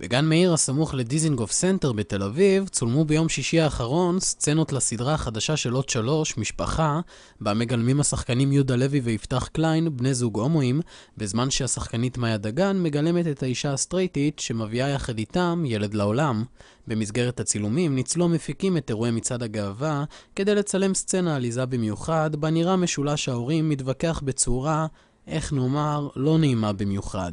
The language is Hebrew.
בגן מאיר הסמוך לדיזינגוף סנטר בתל אביב צולמו ביום שישי האחרון סצנות לסדרה החדשה של עוד שלוש, משפחה, בה מגלמים השחקנים יהודה לוי ויפתח קליין, בני זוג הומואים, בזמן שהשחקנית מאיה דגן מגלמת את האישה הסטרייטית שמביאה יחד איתם ילד לעולם. במסגרת הצילומים ניצלו המפיקים את אירועי מצעד הגאווה כדי לצלם סצנה עליזה במיוחד, בה נראה משולש ההורים מתווכח בצורה, איך נאמר, לא נעימה במיוחד.